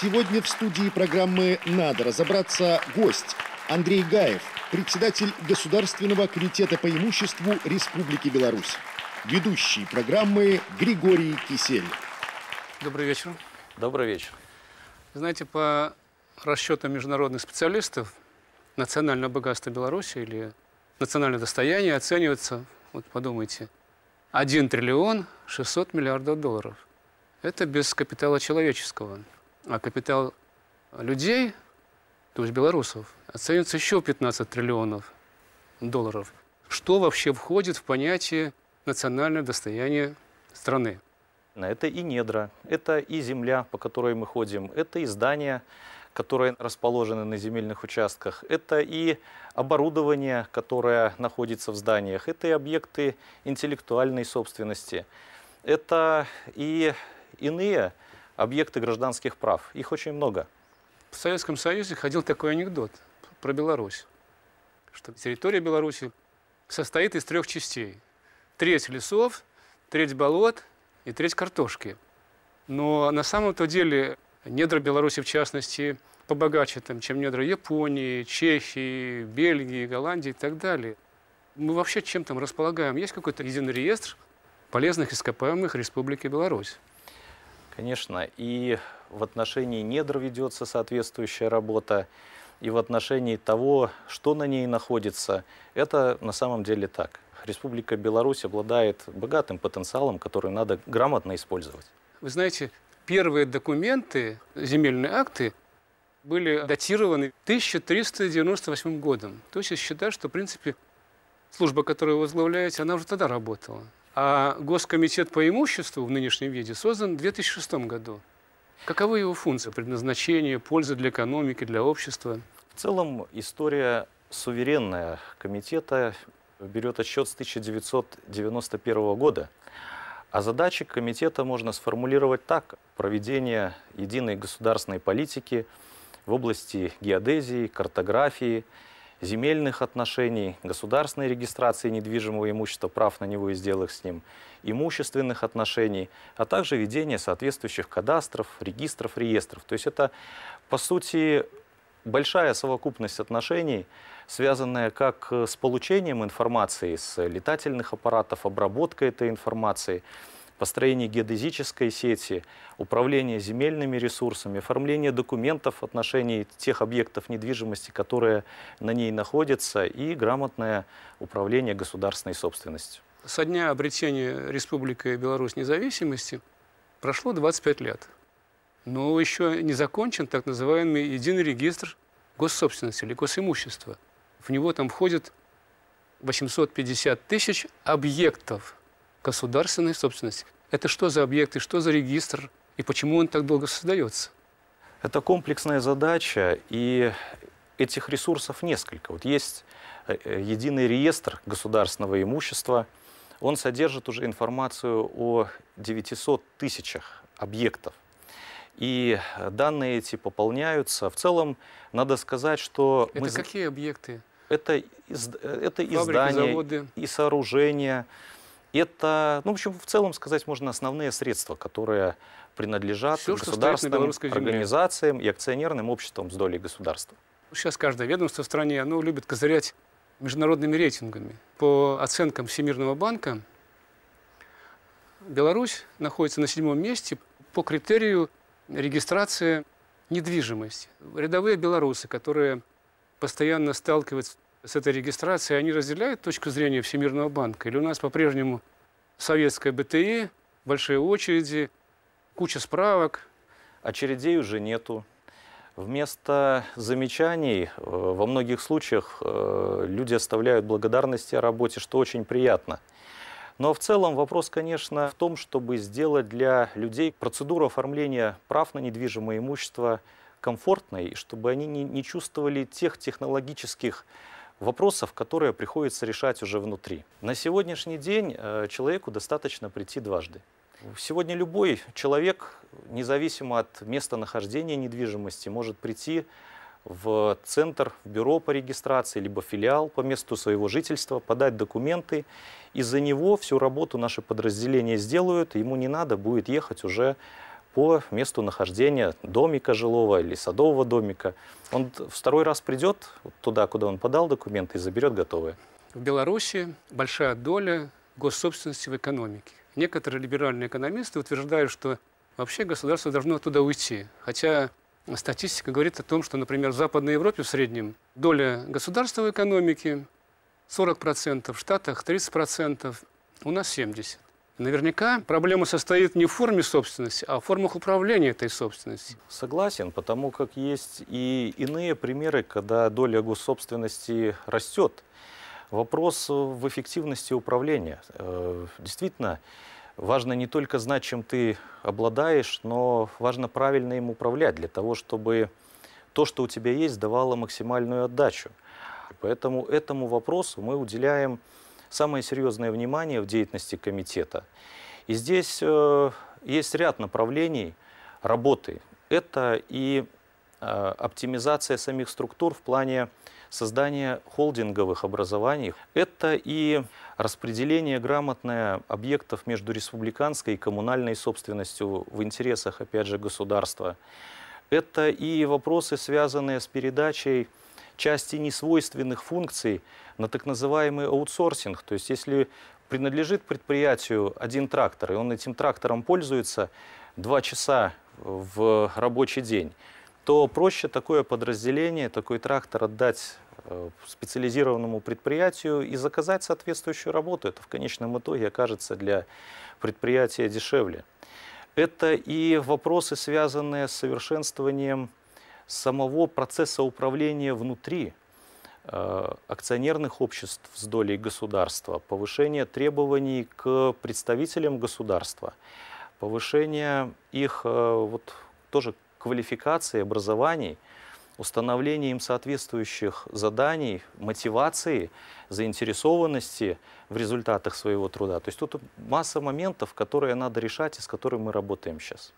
Сегодня в студии программы «Надо разобраться» гость Андрей Гаев, председатель Государственного комитета по имуществу Республики Беларусь. Ведущий программы Григорий Кисель. Добрый вечер. Добрый вечер. Знаете, по расчетам международных специалистов, национальное богатство Беларуси или национальное достояние оценивается, вот подумайте, 1 триллион 600 миллиардов долларов. Это без капитала человеческого а капитал людей, то есть белорусов, оценится еще 15 триллионов долларов. Что вообще входит в понятие национальное достояние страны? Это и недра, это и земля, по которой мы ходим, это и здания, которые расположены на земельных участках, это и оборудование, которое находится в зданиях, это и объекты интеллектуальной собственности, это и иные объекты гражданских прав. Их очень много. В Советском Союзе ходил такой анекдот про Беларусь, что территория Беларуси состоит из трех частей. Треть лесов, треть болот и треть картошки. Но на самом-то деле недра Беларуси, в частности, побогаче, там, чем недра Японии, Чехии, Бельгии, Голландии и так далее. Мы вообще чем там располагаем? Есть какой-то единый реестр полезных ископаемых Республики Беларусь? Конечно, и в отношении недр ведется соответствующая работа, и в отношении того, что на ней находится, это на самом деле так. Республика Беларусь обладает богатым потенциалом, который надо грамотно использовать. Вы знаете, первые документы, земельные акты, были датированы 1398 годом. То есть я считаю, что, в принципе, служба, которую вы возглавляете, она уже тогда работала. А Госкомитет по имуществу в нынешнем виде создан в 2006 году. Каковы его функции, предназначение, польза для экономики, для общества? В целом история суверенная комитета берет отсчет с 1991 года. А задачи комитета можно сформулировать так. Проведение единой государственной политики в области геодезии, картографии – земельных отношений, государственной регистрации недвижимого имущества, прав на него и сделок с ним, имущественных отношений, а также ведение соответствующих кадастров, регистров, реестров. То есть это, по сути, большая совокупность отношений, связанная как с получением информации с летательных аппаратов, обработкой этой информации – построение геодезической сети, управление земельными ресурсами, оформление документов в отношении тех объектов недвижимости, которые на ней находятся, и грамотное управление государственной собственностью. Со дня обретения Республики Беларусь независимости прошло 25 лет. Но еще не закончен так называемый единый регистр госсобственности или госимущества. В него там входит 850 тысяч объектов – Государственная собственность. Это что за объекты, что за регистр и почему он так долго создается? Это комплексная задача, и этих ресурсов несколько. Вот есть э, э, единый реестр государственного имущества, он содержит уже информацию о 900 тысячах объектов. И данные эти пополняются. В целом, надо сказать, что... Это мы... какие объекты? Это, из... Э, это Фабрики, издания заводы. и сооружения, это, ну, в общем, в целом сказать можно основные средства, которые принадлежат Все, государственным организациям и акционерным обществам с долей государства. Сейчас каждое ведомство в стране оно любит козырять международными рейтингами. По оценкам Всемирного банка, Беларусь находится на седьмом месте по критерию регистрации недвижимости. Рядовые белорусы, которые постоянно сталкиваются с этой регистрацией, они разделяют точку зрения Всемирного банка? Или у нас по-прежнему советское БТИ, большие очереди, куча справок? Очередей уже нету. Вместо замечаний э, во многих случаях э, люди оставляют благодарности о работе, что очень приятно. Но в целом вопрос, конечно, в том, чтобы сделать для людей процедуру оформления прав на недвижимое имущество комфортной, и чтобы они не чувствовали тех технологических вопросов, которые приходится решать уже внутри. На сегодняшний день э, человеку достаточно прийти дважды. Сегодня любой человек, независимо от местонахождения недвижимости, может прийти в центр, в бюро по регистрации, либо филиал по месту своего жительства, подать документы. И за него всю работу наши подразделения сделают, ему не надо будет ехать уже по месту нахождения домика жилого или садового домика. Он второй раз придет туда, куда он подал документы, и заберет готовые. В Беларуси большая доля госсобственности в экономике. Некоторые либеральные экономисты утверждают, что вообще государство должно оттуда уйти. Хотя статистика говорит о том, что, например, в Западной Европе в среднем доля государства в экономике 40%, в Штатах 30%, у нас 70%. Наверняка проблема состоит не в форме собственности, а в формах управления этой собственности. Согласен, потому как есть и иные примеры, когда доля госсобственности растет. Вопрос в эффективности управления. Э, действительно, важно не только знать, чем ты обладаешь, но важно правильно им управлять для того, чтобы то, что у тебя есть, давало максимальную отдачу. Поэтому этому вопросу мы уделяем самое серьезное внимание в деятельности комитета. И здесь э, есть ряд направлений работы. Это и э, оптимизация самих структур в плане создания холдинговых образований. Это и распределение грамотное объектов между республиканской и коммунальной собственностью в интересах, опять же, государства. Это и вопросы, связанные с передачей части несвойственных функций на так называемый аутсорсинг. То есть если принадлежит предприятию один трактор, и он этим трактором пользуется два часа в рабочий день, то проще такое подразделение, такой трактор отдать э, специализированному предприятию и заказать соответствующую работу. Это в конечном итоге окажется для предприятия дешевле. Это и вопросы, связанные с совершенствованием самого процесса управления внутри э, акционерных обществ с долей государства, повышение требований к представителям государства, повышение их э, вот, тоже квалификации, образований, установление им соответствующих заданий, мотивации, заинтересованности в результатах своего труда. То есть тут масса моментов, которые надо решать и с которыми мы работаем сейчас.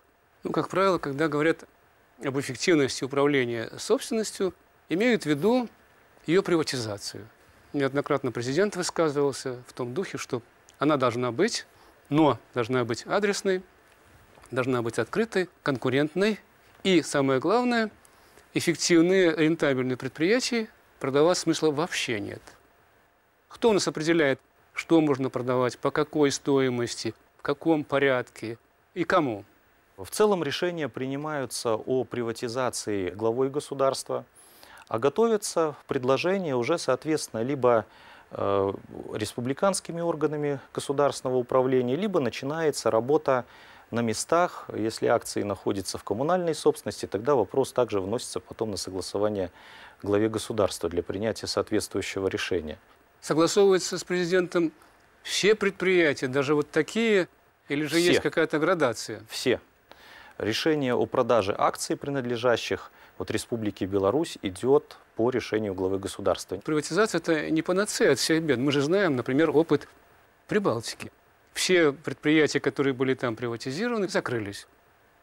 Ну, как правило, когда говорят об эффективности управления собственностью, имеют в виду ее приватизацию. Неоднократно президент высказывался в том духе, что она должна быть, но должна быть адресной, должна быть открытой, конкурентной и, самое главное, эффективные рентабельные предприятия продавать смысла вообще нет. Кто у нас определяет, что можно продавать, по какой стоимости, в каком порядке и кому? В целом решения принимаются о приватизации главой государства, а готовятся предложения уже, соответственно, либо э, республиканскими органами государственного управления, либо начинается работа на местах. Если акции находятся в коммунальной собственности, тогда вопрос также вносится потом на согласование главе государства для принятия соответствующего решения. Согласовывается с президентом все предприятия, даже вот такие, или же все. есть какая-то градация? Все. Решение о продаже акций, принадлежащих вот Республике Беларусь, идет по решению главы государства. Приватизация – это не панацея от всех бед. Мы же знаем, например, опыт Прибалтики. Все предприятия, которые были там приватизированы, закрылись.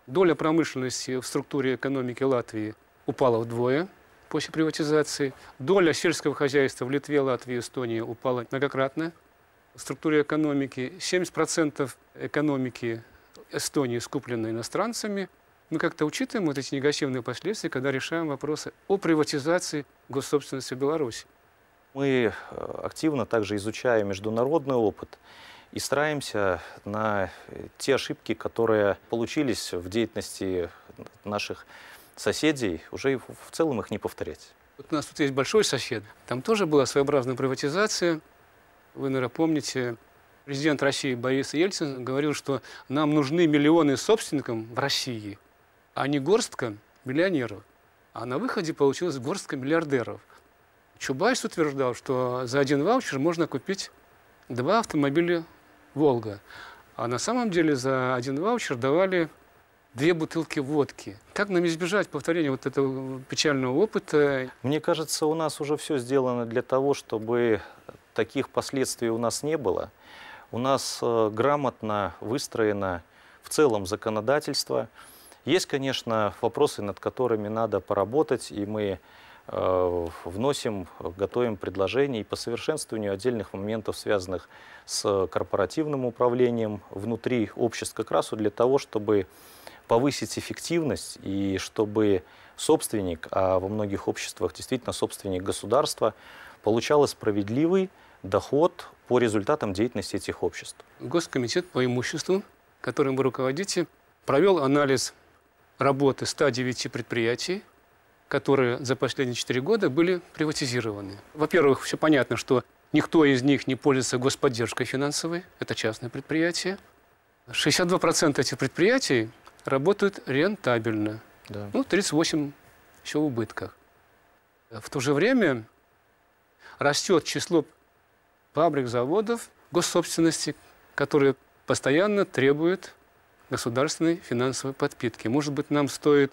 Доля промышленности в структуре экономики Латвии упала вдвое после приватизации. Доля сельского хозяйства в Литве, Латвии, Эстонии упала многократно в структуре экономики. 70% экономики Эстонии скуплена иностранцами, мы как-то учитываем вот эти негативные последствия, когда решаем вопросы о приватизации госсобственности в Беларуси. Мы э, активно также изучаем международный опыт и стараемся на э, те ошибки, которые получились в деятельности наших соседей, уже в целом их не повторять. Вот у нас тут есть большой сосед. Там тоже была своеобразная приватизация. Вы, наверное, помните президент России Борис Ельцин говорил, что нам нужны миллионы собственникам в России, а не горстка миллионеров. А на выходе получилась горстка миллиардеров. Чубайс утверждал, что за один ваучер можно купить два автомобиля «Волга». А на самом деле за один ваучер давали две бутылки водки. Как нам избежать повторения вот этого печального опыта? Мне кажется, у нас уже все сделано для того, чтобы таких последствий у нас не было у нас э, грамотно выстроено в целом законодательство. Есть, конечно, вопросы, над которыми надо поработать, и мы э, вносим, готовим предложения и по совершенствованию отдельных моментов, связанных с корпоративным управлением внутри обществ, как раз для того, чтобы повысить эффективность и чтобы собственник, а во многих обществах действительно собственник государства, получал справедливый доход по результатам деятельности этих обществ. Госкомитет по имуществу, которым вы руководите, провел анализ работы 109 предприятий, которые за последние 4 года были приватизированы. Во-первых, все понятно, что никто из них не пользуется господдержкой финансовой, это частное предприятие. 62% этих предприятий работают рентабельно. Да. Ну, 38 еще в убытках. В то же время растет число фабрик, заводов госсобственности, которые постоянно требуют государственной финансовой подпитки. Может быть, нам стоит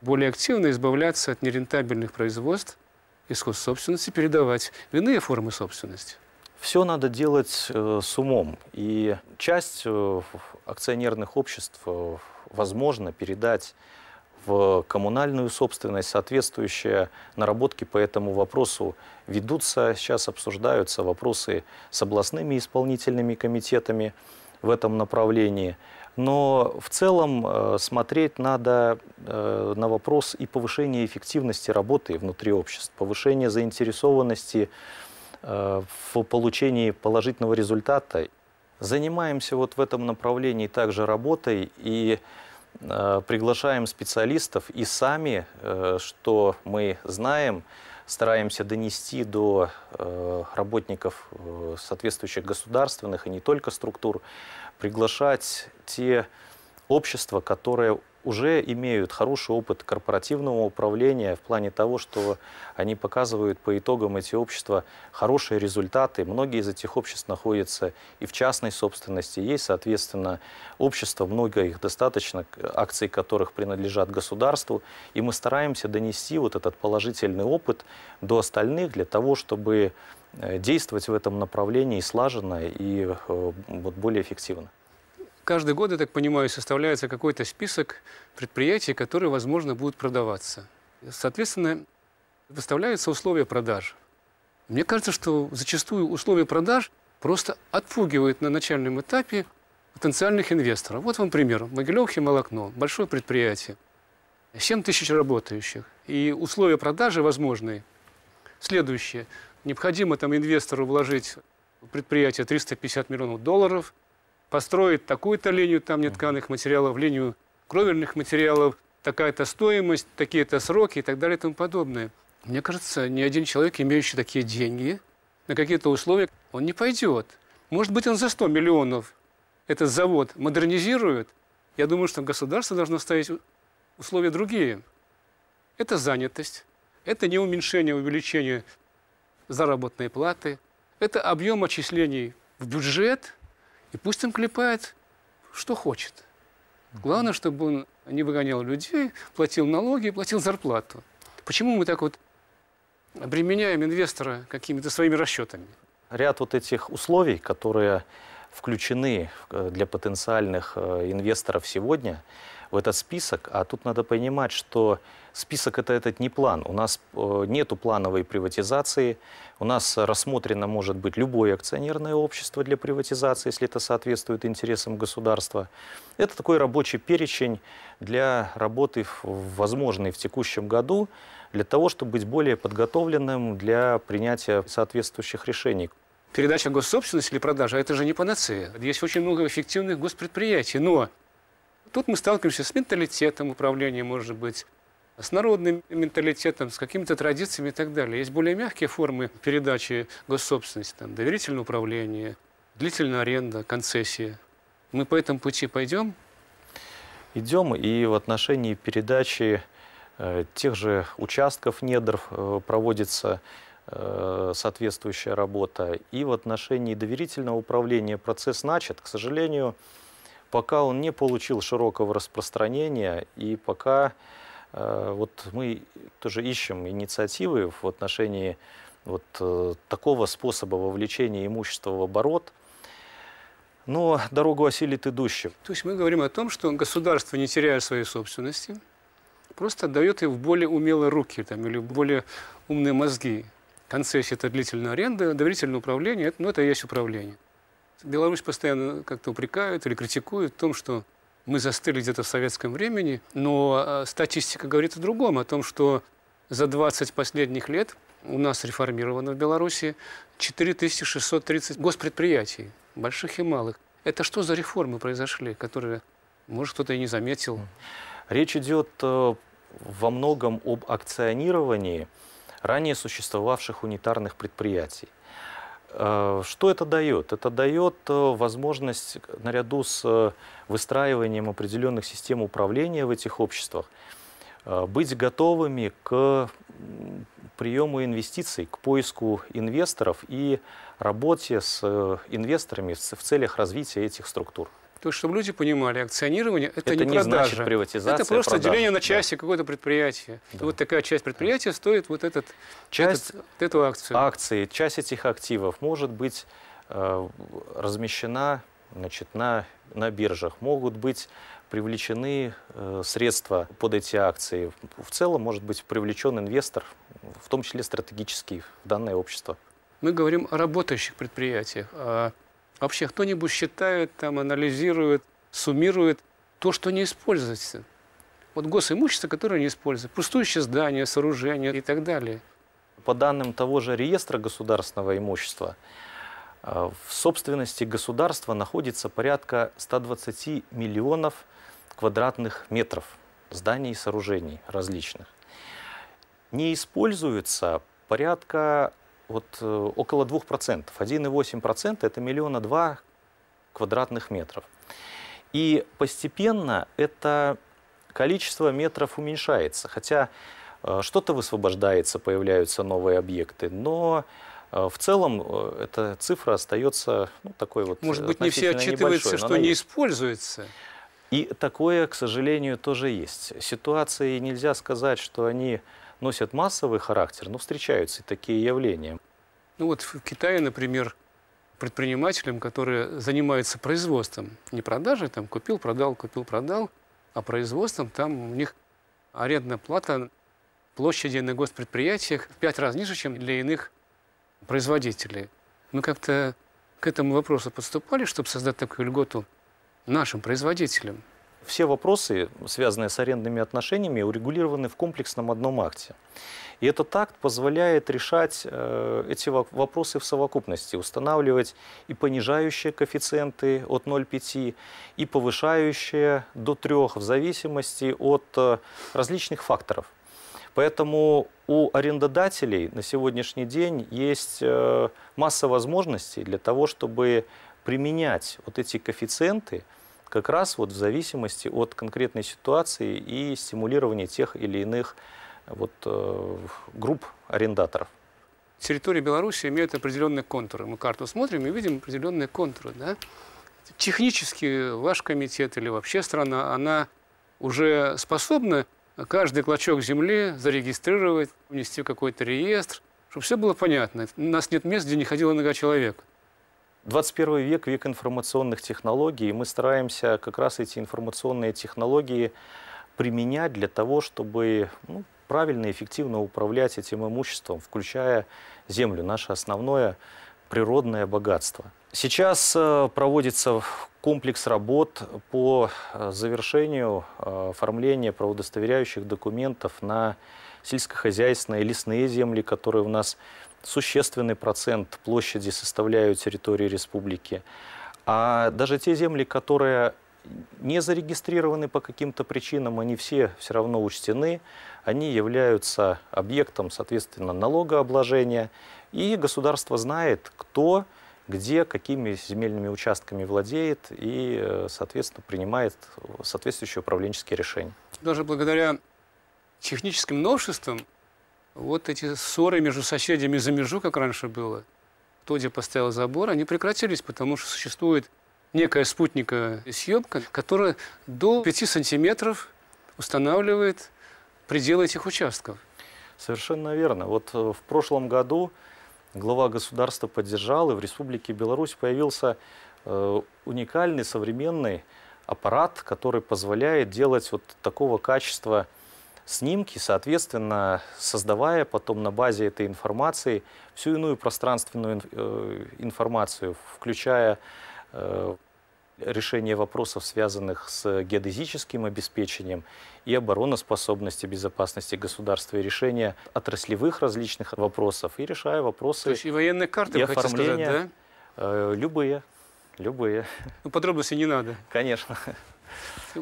более активно избавляться от нерентабельных производств из госсобственности, передавать в иные формы собственности. Все надо делать э, с умом. И часть э, акционерных обществ э, возможно передать в коммунальную собственность. Соответствующие наработки по этому вопросу ведутся. Сейчас обсуждаются вопросы с областными исполнительными комитетами в этом направлении. Но в целом э, смотреть надо э, на вопрос и повышения эффективности работы внутри обществ, повышения заинтересованности э, в получении положительного результата. Занимаемся вот в этом направлении также работой и Э, приглашаем специалистов и сами, э, что мы знаем, стараемся донести до э, работников соответствующих государственных и не только структур, приглашать те общества, которые уже имеют хороший опыт корпоративного управления в плане того, что они показывают по итогам эти общества хорошие результаты. Многие из этих обществ находятся и в частной собственности. Есть, соответственно, общества, много их достаточно, акций которых принадлежат государству. И мы стараемся донести вот этот положительный опыт до остальных для того, чтобы э, действовать в этом направлении слаженно и э, вот, более эффективно. Каждый год, я так понимаю, составляется какой-то список предприятий, которые, возможно, будут продаваться. Соответственно, выставляются условия продаж. Мне кажется, что зачастую условия продаж просто отпугивают на начальном этапе потенциальных инвесторов. Вот вам пример. Могилев химолокно, большое предприятие, 7 тысяч работающих. И условия продажи возможные следующие. Необходимо там инвестору вложить в предприятие 350 миллионов долларов – построить такую-то линию там нетканых материалов, линию кровельных материалов, такая-то стоимость, такие-то сроки и так далее и тому подобное. Мне кажется, ни один человек, имеющий такие деньги, на какие-то условия, он не пойдет. Может быть, он за 100 миллионов этот завод модернизирует. Я думаю, что государство должно ставить условия другие. Это занятость, это не уменьшение, увеличение заработной платы, это объем отчислений в бюджет – и пусть он клепает, что хочет. Главное, чтобы он не выгонял людей, платил налоги, платил зарплату. Почему мы так вот обременяем инвестора какими-то своими расчетами? Ряд вот этих условий, которые включены э, для потенциальных э, инвесторов сегодня, в этот список, а тут надо понимать, что список это этот не план. У нас э, нету плановой приватизации, у нас рассмотрено может быть любое акционерное общество для приватизации, если это соответствует интересам государства. Это такой рабочий перечень для работы, возможной в текущем году, для того, чтобы быть более подготовленным для принятия соответствующих решений передача госсобственности или продажа, это же не панацея. Есть очень много эффективных госпредприятий, но тут мы сталкиваемся с менталитетом управления, может быть, с народным менталитетом, с какими-то традициями и так далее. Есть более мягкие формы передачи госсобственности, там, доверительное управление, длительная аренда, концессия. Мы по этому пути пойдем? Идем и в отношении передачи э, тех же участков недр э, проводится э, соответствующая работа. И в отношении доверительного управления процесс начат. К сожалению, пока он не получил широкого распространения и пока э, вот мы тоже ищем инициативы в отношении вот э, такого способа вовлечения имущества в оборот, но дорогу осилит идущим. То есть мы говорим о том, что государство, не теряя своей собственности, просто дает ее в более умелые руки там, или в более умные мозги. Концессия – это длительная аренда, доверительное управление – это, ну, это и есть управление. Беларусь постоянно как-то упрекают или критикуют в том, что мы застыли где-то в советском времени, но а, статистика говорит о другом, о том, что за 20 последних лет у нас реформировано в Беларуси 4630 госпредприятий, больших и малых. Это что за реформы произошли, которые, может, кто-то и не заметил? Речь идет э, во многом об акционировании ранее существовавших унитарных предприятий. Э, что это дает? Это дает э, возможность наряду с э, выстраиванием определенных систем управления в этих обществах быть готовыми к приему инвестиций, к поиску инвесторов и работе с инвесторами в целях развития этих структур. То есть, чтобы люди понимали, акционирование – это, это не, продажа. Значит приватизация, это просто продажа. деление на части да. какое-то предприятия. Да. вот такая часть предприятия стоит вот этот, часть этот, эту акцию. Акции, часть этих активов может быть э, размещена значит, на, на биржах, могут быть привлечены э, средства под эти акции. В целом может быть привлечен инвестор, в том числе стратегический, в данное общество. Мы говорим о работающих предприятиях, о Вообще кто-нибудь считает, там, анализирует, суммирует то, что не используется. Вот госимущество, которое не используется. Пустующие здания, сооружения и так далее. По данным того же реестра государственного имущества, э, в собственности государства находится порядка 120 миллионов квадратных метров зданий и сооружений различных. Не используется порядка вот э, около 2%. 1,8% это миллиона два квадратных метров. И постепенно это количество метров уменьшается, хотя э, что-то высвобождается, появляются новые объекты, но э, в целом э, эта цифра остается ну, такой вот Может быть, не все отчитываются, что не используется. И такое, к сожалению, тоже есть. Ситуации нельзя сказать, что они носят массовый характер, но встречаются и такие явления. Ну вот в Китае, например, предпринимателям, которые занимаются производством, не продажей, там купил, продал, купил, продал, а производством там у них арендная плата площади на госпредприятиях в пять раз ниже, чем для иных производителей. Мы как-то к этому вопросу подступали, чтобы создать такую льготу нашим производителям все вопросы, связанные с арендными отношениями, урегулированы в комплексном одном акте. И этот акт позволяет решать э, эти вопросы в совокупности, устанавливать и понижающие коэффициенты от 0,5, и повышающие до 3, в зависимости от э, различных факторов. Поэтому у арендодателей на сегодняшний день есть э, масса возможностей для того, чтобы применять вот эти коэффициенты – как раз вот в зависимости от конкретной ситуации и стимулирования тех или иных вот, э, групп арендаторов. Территории Беларуси имеют определенные контуры. Мы карту смотрим и видим определенные контуры. Да? Технически ваш комитет или вообще страна, она уже способна каждый клочок земли зарегистрировать, внести в какой-то реестр, чтобы все было понятно. У нас нет мест, где не ходила нога человека. 21 век – век информационных технологий, и мы стараемся как раз эти информационные технологии применять для того, чтобы ну, правильно и эффективно управлять этим имуществом, включая землю, наше основное природное богатство. Сейчас э, проводится комплекс работ по э, завершению э, оформления правоудостоверяющих документов на сельскохозяйственные лесные земли, которые у нас существенный процент площади составляют территории республики. А даже те земли, которые не зарегистрированы по каким-то причинам, они все все равно учтены, они являются объектом, соответственно, налогообложения, и государство знает, кто, где, какими земельными участками владеет и, э, соответственно, принимает соответствующие управленческие решения. Даже благодаря техническим новшествам вот эти ссоры между соседями за межу, как раньше было, кто где поставил забор, они прекратились, потому что существует некая спутника съемка, которая до 5 сантиметров устанавливает пределы этих участков. Совершенно верно. Вот э, в прошлом году глава государства поддержал, и в Республике Беларусь появился э, уникальный современный аппарат, который позволяет делать вот такого качества снимки, соответственно, создавая потом на базе этой информации всю иную пространственную э, информацию, включая э, решение вопросов, связанных с геодезическим обеспечением и обороноспособности безопасности государства, и решение отраслевых различных вопросов, и решая вопросы... То есть и военные карты, и оформления, сказать, да? Э, любые, любые. Ну, подробностей не надо. Конечно.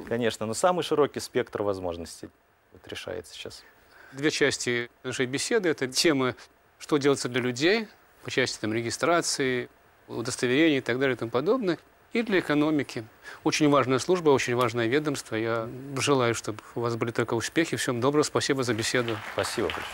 Конечно, но самый широкий спектр возможностей вот решается сейчас. Две части нашей беседы – это темы, что делается для людей, по части там, регистрации, удостоверений и так далее и тому подобное, и для экономики. Очень важная служба, очень важное ведомство. Я желаю, чтобы у вас были только успехи. Всем доброго, спасибо за беседу. Спасибо большое.